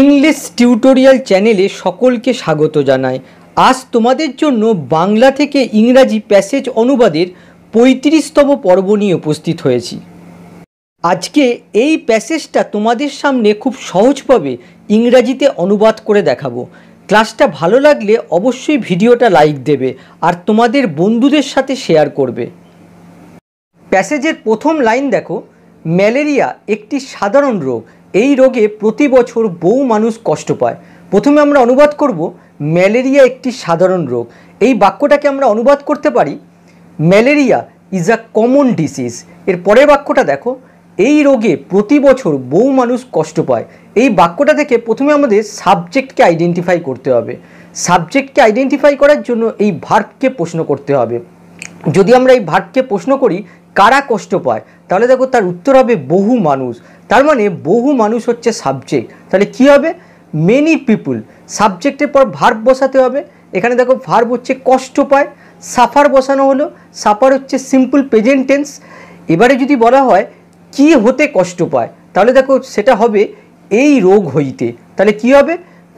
English tutorial চ্যানেলে সকলকে স্বাগত জানায় আজ তোমাদের জন্য বাংলা থেকে ইংরাজি প্যাসেজ অনুবাদের পঁয়ত্রিশতম পর্ব নিয়ে উপস্থিত হয়েছি আজকে এই প্যাসেজটা তোমাদের সামনে খুব সহজভাবে ইংরাজিতে অনুবাদ করে দেখাবো ক্লাসটা ভালো লাগলে অবশ্যই ভিডিওটা লাইক দেবে আর তোমাদের বন্ধুদের সাথে শেয়ার করবে প্যাসেজের প্রথম লাইন দেখো ম্যালেরিয়া একটি সাধারণ রোগ এই রোগে প্রতি বছর বহু মানুষ কষ্ট পায় প্রথমে আমরা অনুবাদ করব ম্যালেরিয়া একটি সাধারণ রোগ এই বাক্যটাকে আমরা অনুবাদ করতে পারি malaria is a common disease এর পরের বাক্যটা দেখো এই রোগে প্রতি বছর বহু মানুষ কষ্ট পায় এই বাক্যটা থেকে প্রথমে আমাদের সাবজেক্টকে আইডেন্টিফাই করতে হবে সাবজেক্টকে আইডেন্টিফাই করার জন্য এই ভার্বকে প্রশ্ন করতে হবে যদি আমরা এই ভার্বকে প্রশ্ন করি কারা কষ্ট পায় তাহলে দেখো তার উত্তর হবে বহু মানুষ তার মানে বহু মানুষ হচ্ছে সাবজেক্ট তাহলে কি হবে মেনি পিপুল সাবজেক্টের পর ভার্ব বসাতে হবে এখানে দেখো ভার্ব হচ্ছে কষ্ট পায় সাফার বসানো হলো সাফার হচ্ছে সিম্পল প্রেজেন্টেন্স এবারে যদি বলা হয় কি হতে কষ্ট পায় তাহলে দেখো সেটা হবে এই রোগ হইতে তাহলে কি হবে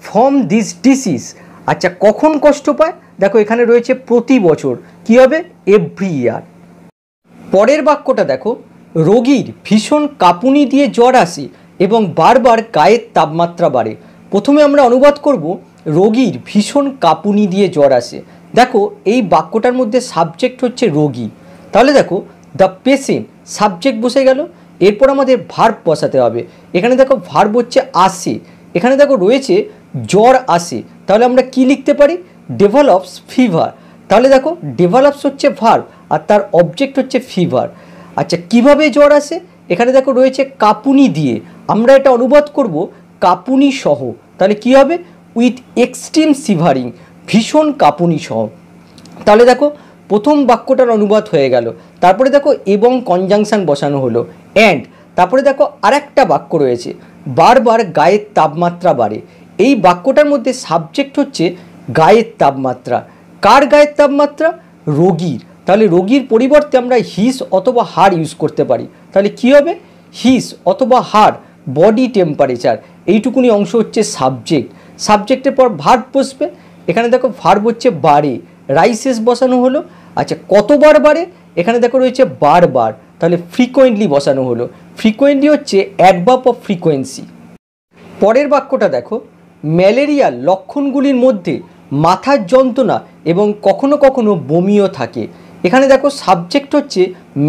ফ্রম দিস ডিসিজ আচ্ছা কখন কষ্ট পায় দেখো এখানে রয়েছে প্রতি বছর কি হবে এভরি ইয়ার পরের বাক্যটা দেখো রোগীর ভীষণ কাঁপুনি দিয়ে জ্বর আসে এবং বারবার গায়ের তাপমাত্রা বাড়ে প্রথমে আমরা অনুবাদ করব রোগীর ভীষণ কাঁপুনি দিয়ে জ্বর আসে দেখো এই বাক্যটার মধ্যে সাবজেক্ট হচ্ছে রোগী তাহলে দেখো দ্য পেশেন্ট সাবজেক্ট বসে গেল এরপর আমাদের ভার্ব বসাতে হবে এখানে দেখো ভার্ব হচ্ছে আসে এখানে দেখো রয়েছে জ্বর আসে তাহলে আমরা কি লিখতে পারি ডেভেলপস ফিভার তাহলে দেখো ডেভেলপস হচ্ছে ভার্ব আর তার অবজেক্ট হচ্ছে ফিভার আচ্ছা কিভাবে জ্বর আসে এখানে দেখো রয়েছে কাপুনি দিয়ে আমরা এটা অনুবাদ করব কাপুনি সহ তাহলে কি হবে উইথ এক্সট্রিম সিভারিং ভীষণ কাপুনি সহ তাহলে দেখো প্রথম বাক্যটার অনুবাদ হয়ে গেল তারপরে দেখো এবং কনজাংশন বসানো হলো অ্যান্ড তারপরে দেখো আরেকটা বাক্য রয়েছে বারবার গায়ের তাপমাত্রা বাড়ে এই বাক্যটার মধ্যে সাবজেক্ট হচ্ছে গায়ের তাপমাত্রা কার গায়ের তাপমাত্রা রোগীর তাহলে রোগীর পরিবর্তে আমরা হিস অথবা হার ইউজ করতে পারি তাহলে কি হবে হিস অথবা হার বডি টেম্পারেচার এইটুকুনি অংশ হচ্ছে সাবজেক্ট সাবজেক্টের পর ভার্ব বসবে এখানে দেখো ভার্ব হচ্ছে বাড়ে রাইসেস বসানো হলো আচ্ছা কতবার বাড়ে এখানে দেখো রয়েছে বারবার তাহলে ফ্রিকোয়েন্টলি বসানো হলো ফ্রিকোয়েন্টলি হচ্ছে অ্যাডভাপ অফ ফ্রিকোয়েন্সি পরের বাক্যটা দেখো ম্যালেরিয়ার লক্ষণগুলির মধ্যে মাথার যন্ত্রণা এবং কখনো কখনো বমিও থাকে এখানে দেখো সাবজেক্ট হচ্ছে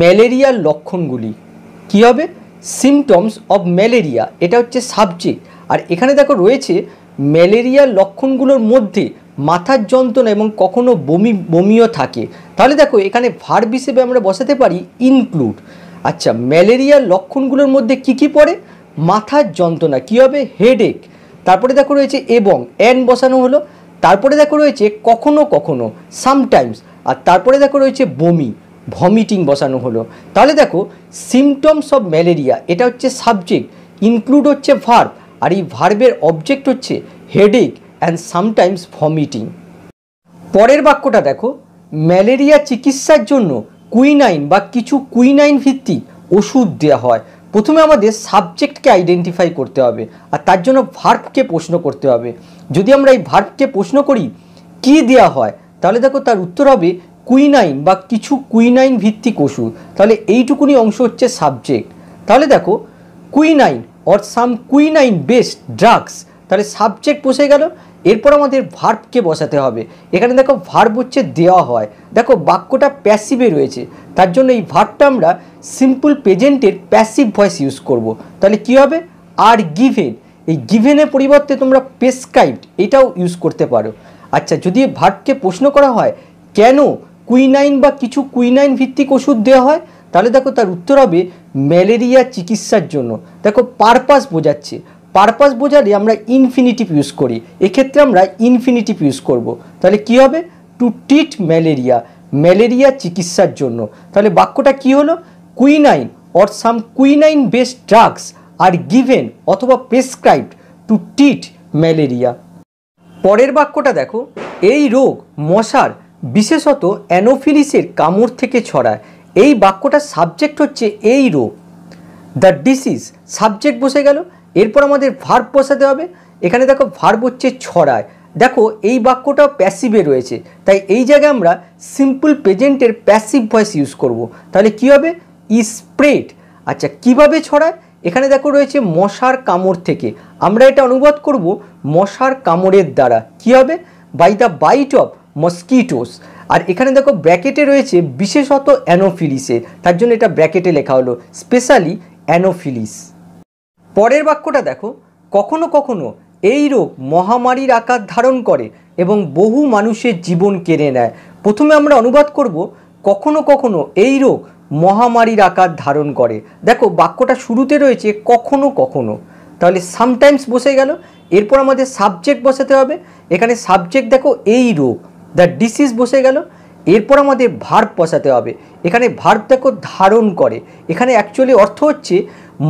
ম্যালেরিয়ার লক্ষণগুলি কি হবে সিমটমস অব ম্যালেরিয়া এটা হচ্ছে সাবজেক্ট আর এখানে দেখো রয়েছে ম্যালেরিয়ার লক্ষণগুলোর মধ্যে মাথার যন্ত্রণা এবং কখনো বমি বমিও থাকে তাহলে দেখো এখানে ভার্ব হিসেবে আমরা বসাতে পারি ইনক্লুড আচ্ছা ম্যালেরিয়ার লক্ষণগুলোর মধ্যে কি কি পড়ে মাথার যন্ত্রণা কী হবে হেডেক তারপরে দেখো রয়েছে এবং অ্যান বসানো হলো তারপরে দেখো রয়েছে কখনো কখনো সামটাইমস আর তারপরে দেখো রয়েছে বমি ভমিটিং বসানো হলো তাহলে দেখো সিমটমস অফ ম্যালেরিয়া এটা হচ্ছে সাবজেক্ট ইনক্লুড হচ্ছে ভার্ব আর এই ভার্বের অবজেক্ট হচ্ছে হেডেক অ্যান্ড সামটাইমস ভমিটিং পরের বাক্যটা দেখো ম্যালেরিয়া চিকিৎসার জন্য কুইনাইন বা কিছু কুইনাইন ভিত্তিক ওষুধ দেওয়া হয় প্রথমে আমাদের সাবজেক্টকে আইডেন্টিফাই করতে হবে আর তার জন্য ভার্ভকে প্রশ্ন করতে হবে যদি আমরা এই ভার্ভকে প্রশ্ন করি কি দেওয়া হয় তাহলে দেখো তার উত্তর হবে কুইনাইন বা কিছু কুইনাইন ভিত্তিক ওষুধ তাহলে এইটুকুনি অংশ হচ্ছে সাবজেক্ট তাহলে দেখো quinine or some quinine based drugs তাহলে সাবজেক্ট বসে গেল এরপর আমাদের ভার্বকে বসাতে হবে এখানে দেখো ভার্ব হচ্ছে দেওয়া হয় দেখো বাক্যটা প্যাসিভে রয়েছে তার জন্য এই ভার্বটা আমরা সিম্পল প্রেজেন্টের প্যাসিভ ভয়েস ইউজ করব। তাহলে কি হবে আর গিভেন এই গিভেনের পরিবর্তে তোমরা প্রেসক্রাইবড এটাও ইউজ করতে পারো আচ্ছা যদি ভাটকে প্রশ্ন করা হয় কেন কুইনাইন বা কিছু কুইনাইন ভিত্তিক ওষুধ দেওয়া হয় তাহলে দেখো তার উত্তর হবে ম্যালেরিয়া চিকিৎসার জন্য দেখো পারপাস বোঝাচ্ছে পারপাস বোঝালে আমরা ইনফিনিটিভ ইউজ করি এক্ষেত্রে আমরা ইনফিনিটিভ ইউজ করব। তাহলে কি হবে টু ট্রিট ম্যালেরিয়া ম্যালেরিয়া চিকিৎসার জন্য তাহলে বাক্যটা কি হলো quinine or some quinine based drugs are given অথবা প্রেসক্রাইবড টু ট্রিট ম্যালেরিয়া পরের বাক্যটা দেখো এই রোগ মশার বিশেষত অ্যানোফিলিসের কামড় থেকে ছড়ায় এই বাক্যটা সাবজেক্ট হচ্ছে এই রোগ দ্য ডিসিজ সাবজেক্ট বসে গেল এরপর আমাদের ভার্ব বসাতে হবে এখানে দেখো ভার্ব হচ্ছে ছড়ায় দেখো এই বাক্যটাও প্যাসিভে রয়েছে তাই এই জায়গায় আমরা সিম্পল প্রেজেন্টের প্যাসিভ ভয়েস ইউজ করব। তাহলে কি হবে ই স্প্রেড আচ্ছা কিভাবে ছড়ায় এখানে দেখো রয়েছে মশার কামড় থেকে আমরা এটা অনুবাদ করব মশার কামড়ের দ্বারা কি হবে by the bite of mosquitoes আর এখানে দেখো ব্র্যাকেটে রয়েছে বিশেষত অ্যানোফিলিসে তার জন্য এটা ব্র্যাকেটে লেখা হলো স্পেশালি অ্যানোফিলিস পরের বাক্যটা দেখো কখনো কখনো এই রোগ মহামারীর আকার ধারণ করে এবং বহু মানুষের জীবন কেড়ে নেয় প্রথমে আমরা অনুবাদ করব কখনো কখনো এই রোগ মহামারীর আকার ধারণ করে দেখো বাক্যটা শুরুতে রয়েছে কখনো কখনো তাহলে সামটাইমস বসে গেল এরপর আমাদের সাবজেক্ট বসাতে হবে এখানে সাবজেক্ট দেখো এই রোগ দ্য ডিসিজ বসে গেল এরপর আমাদের ভার্ব বসাতে হবে এখানে ভার্ব দেখো ধারণ করে এখানে অ্যাকচুয়ালি অর্থ হচ্ছে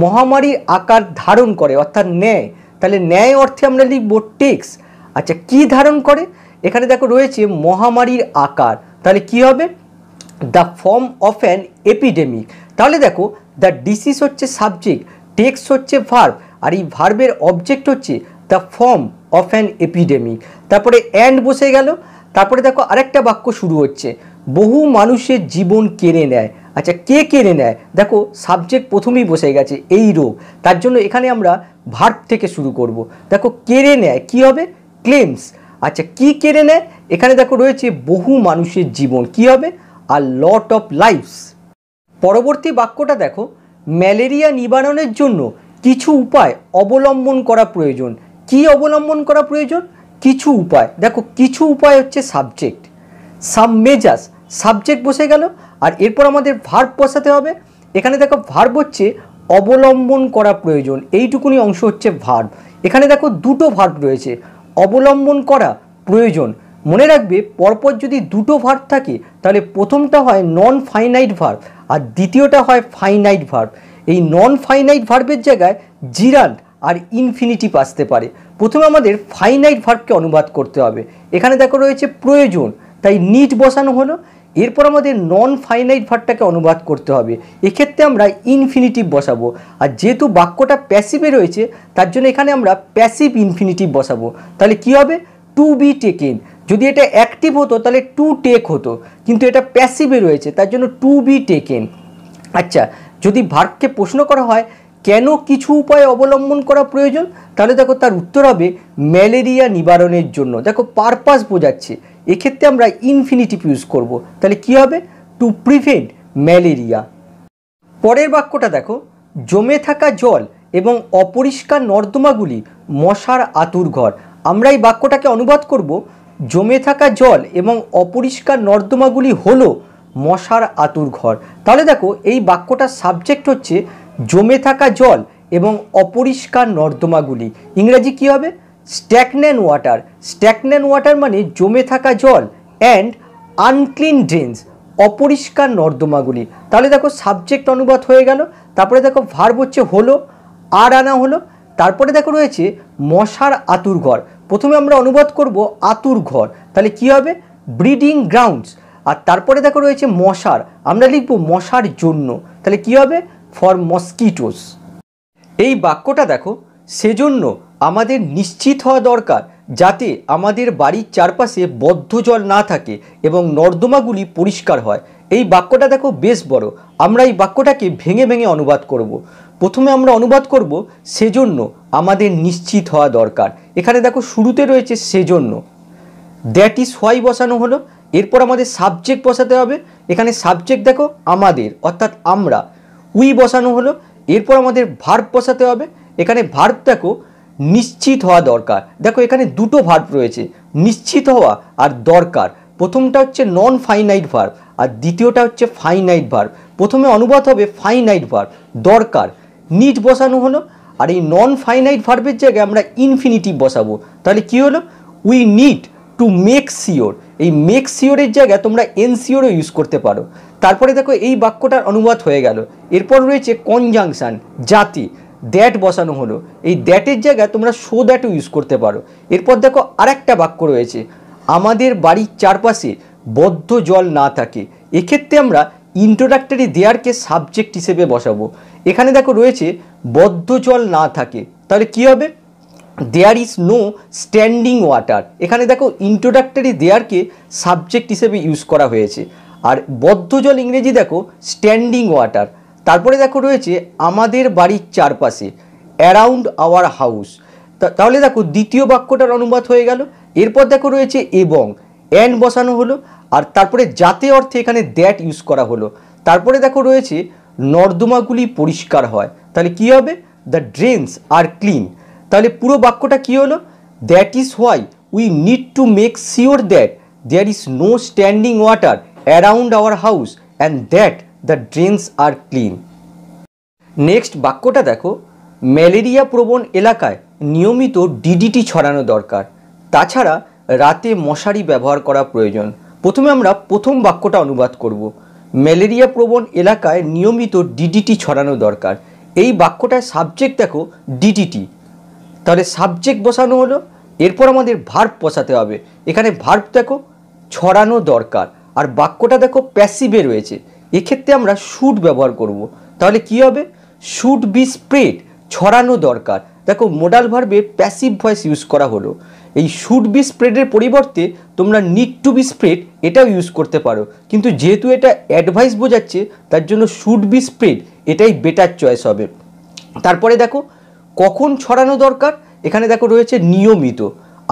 মহামারীর আকার ধারণ করে অর্থাৎ ন্যায় তাহলে ন্যায় অর্থে আমরা লিখব টেক্স আচ্ছা কি ধারণ করে এখানে দেখো রয়েছে মহামারীর আকার তাহলে কি হবে the form of an epidemic তাহলে দেখো দ্য ডিসিজ হচ্ছে সাবজেক্ট টেক্স হচ্ছে ভার্ব আর এই ভার্বের অবজেক্ট হচ্ছে the form of an epidemic তারপরে অ্যান্ড বসে গেল তারপরে দেখো আরেকটা বাক্য শুরু হচ্ছে বহু মানুষের জীবন কেড়ে নেয় আচ্ছা কে কেড়ে নেয় দেখো সাবজেক্ট প্রথমেই বসে গেছে এই রোগ তার জন্য এখানে আমরা ভার্ব থেকে শুরু করব। দেখো কেড়ে নেয় কী হবে ক্লেমস আচ্ছা কি কেড়ে নেয় এখানে দেখো রয়েছে বহু মানুষের জীবন কি হবে আর লট অফ লাইফস পরবর্তী বাক্যটা দেখো ম্যালেরিয়া নিবারণের জন্য কিছু উপায় অবলম্বন করা প্রয়োজন কি অবলম্বন করা প্রয়োজন কিছু উপায় দেখো কিছু উপায় হচ্ছে সাবজেক্ট সাম মেজাস সাবজেক্ট বসে গেল আর এরপর আমাদের ভার্ব বসাতে হবে এখানে দেখো ভার্ব হচ্ছে অবলম্বন করা প্রয়োজন এইটুকুনি অংশ হচ্ছে ভার্ব এখানে দেখো দুটো ভার্ব রয়েছে অবলম্বন করা প্রয়োজন মনে রাখবে পরপর যদি দুটো ভার্ব থাকে তাহলে প্রথমটা হয় নন ফাইনাইট ভার্ব আর দ্বিতীয়টা হয় ফাইনাইট ভার্ব এই নন ফাইনাইট ভার্বের জায়গায় জিরান আর ইনফিনিটিভ আসতে পারে প্রথমে আমাদের ফাইনাইট ভার্বকে অনুবাদ করতে হবে এখানে দেখো রয়েছে প্রয়োজন তাই নিট বসানো হলো এরপর আমাদের নন ফাইনাইট ভার্বটাকে অনুবাদ করতে হবে এক্ষেত্রে আমরা ইনফিনিটিভ বসাবো আর যেহেতু বাক্যটা প্যাসিভে রয়েছে তার জন্য এখানে আমরা প্যাসিভ ইনফিনিটিভ বসাবো তাহলে কি হবে টু বি টেকেন যদি এটা অ্যাক্টিভ হতো তাহলে টু টেক হতো কিন্তু এটা প্যাসিভে রয়েছে তার জন্য টু বি টেকেন আচ্ছা যদি ভার্ককে প্রশ্ন করা হয় কেন কিছু উপায় অবলম্বন করা প্রয়োজন তাহলে দেখো তার উত্তর হবে ম্যালেরিয়া নিবারণের জন্য দেখো পারপাস বোঝাচ্ছে এক্ষেত্রে আমরা ইনফিনিটিভ ইউজ করব তাহলে কি হবে টু প্রিভেন্ট ম্যালেরিয়া পরের বাক্যটা দেখো জমে থাকা জল এবং অপরিষ্কার নর্দমাগুলি মশার আতুর ঘর আমরা এই বাক্যটাকে অনুবাদ করব জমে থাকা জল এবং অপরিষ্কার নর্দমাগুলি হলো মশার আতুর ঘর তাহলে দেখো এই বাক্যটার সাবজেক্ট হচ্ছে জমে থাকা জল এবং অপরিষ্কার নর্দমাগুলি ইংরাজি কি হবে স্ট্যাকন্যান ওয়াটার স্ট্যাকন্যান ওয়াটার মানে জমে থাকা জল অ্যান্ড আনক্লিন ড্রেন্স অপরিষ্কার নর্দমাগুলি তাহলে দেখো সাবজেক্ট অনুবাদ হয়ে গেল তারপরে দেখো ভার্ব হচ্ছে হলো আর আনা হলো তারপরে দেখো রয়েছে মশার আতুর ঘর প্রথমে আমরা অনুবাদ করব আতুর ঘর তাহলে কি হবে ব্রিডিং গ্রাউন্ডস আর তারপরে দেখো রয়েছে মশার আমরা লিখব মশার জন্য তাহলে কি হবে ফর মস্কিটোস এই বাক্যটা দেখো সেজন্য আমাদের নিশ্চিত হওয়া দরকার যাতে আমাদের বাড়ির চারপাশে বদ্ধ জল না থাকে এবং নর্দমাগুলি পরিষ্কার হয় এই বাক্যটা দেখো বেশ বড় আমরা এই বাক্যটাকে ভেঙে ভেঙে অনুবাদ করব প্রথমে আমরা অনুবাদ করব সেজন্য আমাদের নিশ্চিত হওয়া দরকার এখানে দেখো শুরুতে রয়েছে সেজন্য দ্যাট ইজ হোয়াই বসানো হলো এরপর আমাদের সাবজেক্ট বসাতে হবে এখানে সাবজেক্ট দেখো আমাদের অর্থাৎ আমরা উই বসানো হলো এরপর আমাদের ভার্ব বসাতে হবে এখানে ভার্ব দেখো নিশ্চিত হওয়া দরকার দেখো এখানে দুটো ভার্ব রয়েছে নিশ্চিত হওয়া আর দরকার প্রথমটা হচ্ছে নন ফাইনাইট ভার্ব আর দ্বিতীয়টা হচ্ছে ফাইনাইট ভার্ব প্রথমে অনুবাদ হবে ফাইনাইট ভার্ব দরকার নিট বসানো হলো আর এই নন ফাইনাইট ভার্বের জায়গায় আমরা ইনফিনিটিভ বসাবো তাহলে কি হলো we need to make sure এই মেক সিওরের জায়গায় তোমরা এনসিওরও ইউজ করতে পারো তারপরে দেখো এই বাক্যটার অনুবাদ হয়ে গেল এরপর রয়েছে কনজাংশান জাতি দ্যাট বসানো হলো এই দ্যাটের জায়গায় তোমরা শো দ্যাটও ইউজ করতে পারো এরপর দেখো আরেকটা বাক্য রয়েছে আমাদের বাড়ির চারপাশে বদ্ধ জল না থাকে এক্ষেত্রে আমরা ইন্ট্রোডাক্টরি দেয়ারকে সাবজেক্ট হিসেবে বসাবো এখানে দেখো রয়েছে বদ্ধ জল না থাকে তাহলে কি হবে there is no standing water এখানে দেখো ইন্ট্রোডাক্টরি দেয়ারকে সাবজেক্ট হিসেবে ইউজ করা হয়েছে আর বদ্ধ জল ইংরেজি দেখো স্ট্যান্ডিং ওয়াটার তারপরে দেখো রয়েছে আমাদের বাড়ির চারপাশে অ্যারাউন্ড আওয়ার হাউস তাহলে দেখো দ্বিতীয় বাক্যটার অনুবাদ হয়ে গেল এরপর দেখো রয়েছে এবং অ্যান বসানো হলো আর তারপরে যাতে অর্থে এখানে দ্যাট ইউজ করা হলো তারপরে দেখো রয়েছে নর্দমাগুলি পরিষ্কার হয় তাহলে কি হবে দ্য ড্রেনস আর ক্লিন তাহলে পুরো বাক্যটা কি হলো that is why we need to make sure that there is no standing water around our house and that the drains are clean next বাক্যটা দেখো ম্যালেরিয়া প্রবণ এলাকায় নিয়মিত ডিডিটি ছড়ানো দরকার তাছাড়া রাতে মশারি ব্যবহার করা প্রয়োজন প্রথমে আমরা প্রথম বাক্যটা অনুবাদ করব ম্যালেরিয়া প্রবণ এলাকায় নিয়মিত ডিডিটি ছড়ানো দরকার এই বাক্যটায় সাবজেক্ট দেখো ডিডিটি তাহলে সাবজেক্ট বসানো হলো এরপর আমাদের ভার্ভ বসাতে হবে এখানে ভার্ভ দেখো ছড়ানো দরকার আর বাক্যটা দেখো প্যাসিভে রয়েছে এক্ষেত্রে আমরা শুট ব্যবহার করব। তাহলে কি হবে শুট বি স্প্রেড ছড়ানো দরকার দেখো মোডাল ভার্ভে প্যাসিভ ভয়েস ইউজ করা হলো এই শুড বি স্প্রেডের পরিবর্তে তোমরা নিড টু বি স্প্রেড এটাও ইউজ করতে পারো কিন্তু যেহেতু এটা অ্যাডভাইস বোঝাচ্ছে তার জন্য শুড বি স্প্রেড এটাই বেটার চয়েস হবে তারপরে দেখো কখন ছড়ানো দরকার এখানে দেখো রয়েছে নিয়মিত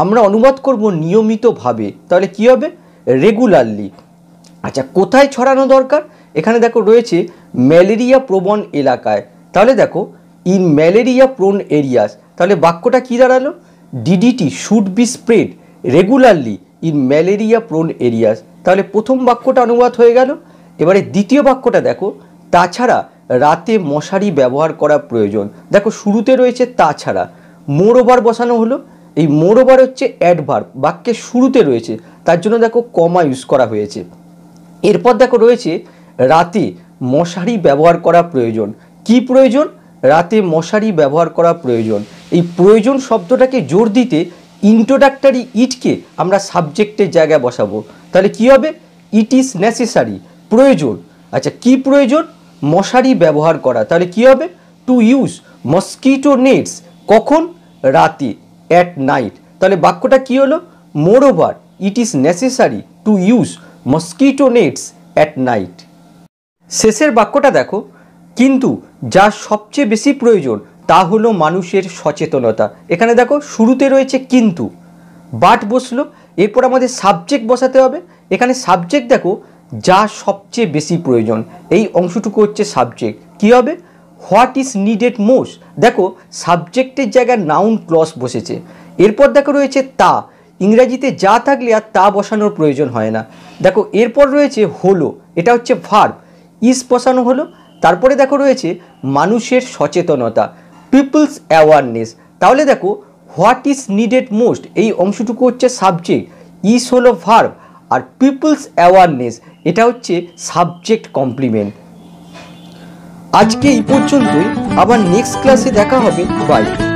আমরা অনুবাদ করব নিয়মিতভাবে তাহলে কি হবে রেগুলারলি আচ্ছা কোথায় ছড়ানো দরকার এখানে দেখো রয়েছে ম্যালেরিয়া প্রবণ এলাকায় তাহলে দেখো ইন ম্যালেরিয়া প্রোন এরিয়াস তাহলে বাক্যটা কী দাঁড়ালো DDT should be spread regularly in malaria prone areas তাহলে প্রথম বাক্যটা অনুবাদ হয়ে গেল এবারে দ্বিতীয় বাক্যটা দেখো তাছাড়া রাতে মশারি ব্যবহার করা প্রয়োজন দেখো শুরুতে রয়েছে তাছাড়া মোরোবার বসানো হলো এই মোরোবার হচ্ছে অ্যাডভার্ব বাক্যের শুরুতে রয়েছে তার জন্য দেখো কমা ইউজ করা হয়েছে এরপর দেখো রয়েছে রাতে মশারি ব্যবহার করা প্রয়োজন কি প্রয়োজন রাতে মশারি ব্যবহার করা প্রয়োজন এই প্রয়োজন শব্দটাকে জোর দিতে ইন্ট্রোডাক্টরি ইটকে আমরা সাবজেক্টের জায়গায় বসাবো তাহলে কি হবে ইট ইজ নেসেসারি প্রয়োজন আচ্ছা কি প্রয়োজন মশারি ব্যবহার করা তাহলে কি হবে টু ইউজ মস্কিটো নেটস কখন রাতে অ্যাট নাইট তাহলে বাক্যটা কি হলো moreover it is necessary to use mosquito nets at night শেষের বাক্যটা দেখো কিন্তু যা সবচেয়ে বেশি প্রয়োজন তা হলো মানুষের সচেতনতা এখানে দেখো শুরুতে রয়েছে কিন্তু বাট বসলো এরপর আমাদের সাবজেক্ট বসাতে হবে এখানে সাবজেক্ট দেখো যা সবচেয়ে বেশি প্রয়োজন এই অংশটুকু হচ্ছে সাবজেক্ট কি হবে হোয়াট ইজ নিডেড মোস্ট দেখো সাবজেক্টের জায়গায় নাউন ক্লস বসেছে এরপর দেখো রয়েছে তা ইংরাজিতে যা থাকলে আর তা বসানোর প্রয়োজন হয় না দেখো এরপর রয়েছে হলো এটা হচ্ছে ভার্ব ইস বসানো হলো তারপরে দেখো রয়েছে মানুষের সচেতনতা পিপলস অ্যাওয়ারনেস তাহলে দেখো হোয়াট ইজ নিডেড মোস্ট এই অংশটুকু হচ্ছে সাবজেক্ট ইস হলো ভার্ভ আর পিপলস অ্যাওয়ারনেস এটা হচ্ছে সাবজেক্ট কমপ্লিমেন্ট আজকে এই পর্যন্তই আবার নেক্সট ক্লাসে দেখা হবে বাই